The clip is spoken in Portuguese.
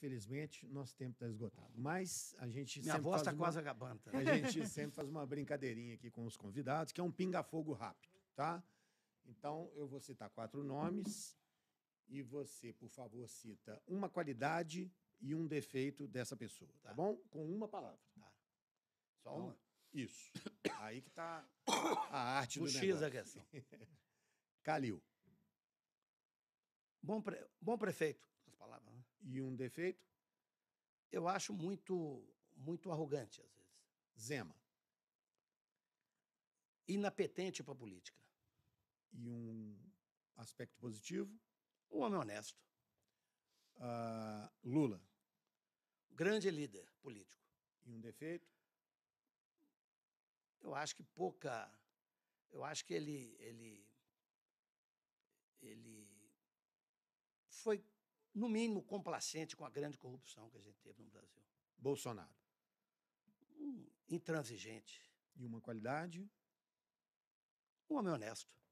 Felizmente, nosso tempo está esgotado. Mas a gente Minha voz está quase acabando. Tá? A gente sempre faz uma brincadeirinha aqui com os convidados, que é um pinga-fogo rápido, tá? Então, eu vou citar quatro nomes e você, por favor, cita uma qualidade e um defeito dessa pessoa, tá, tá bom? Com uma palavra. Tá. Só então uma? Isso. Aí que está a arte o do X negócio. a questão. Calil. Bom, pre... Bom prefeito. As palavras, né? E um defeito? Eu acho muito, muito arrogante, às vezes. Zema. Inapetente para a política. E um aspecto positivo? Um homem honesto. Uh, Lula. Grande líder político. E um defeito? Eu acho que pouca. Eu acho que ele. ele ele foi no mínimo, complacente com a grande corrupção que a gente teve no Brasil. Bolsonaro. Um intransigente. E uma qualidade? Um homem honesto.